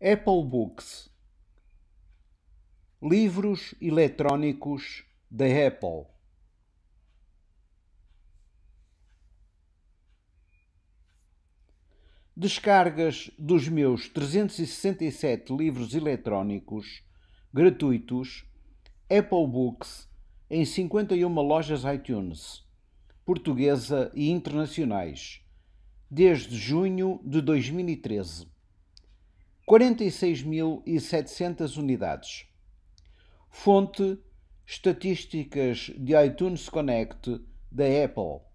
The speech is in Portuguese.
Apple Books Livros eletrónicos da Apple Descargas dos meus 367 livros eletrónicos gratuitos Apple Books em 51 lojas iTunes, portuguesa e internacionais, desde junho de 2013. 46.700 unidades. Fonte: Estatísticas de iTunes Connect da Apple.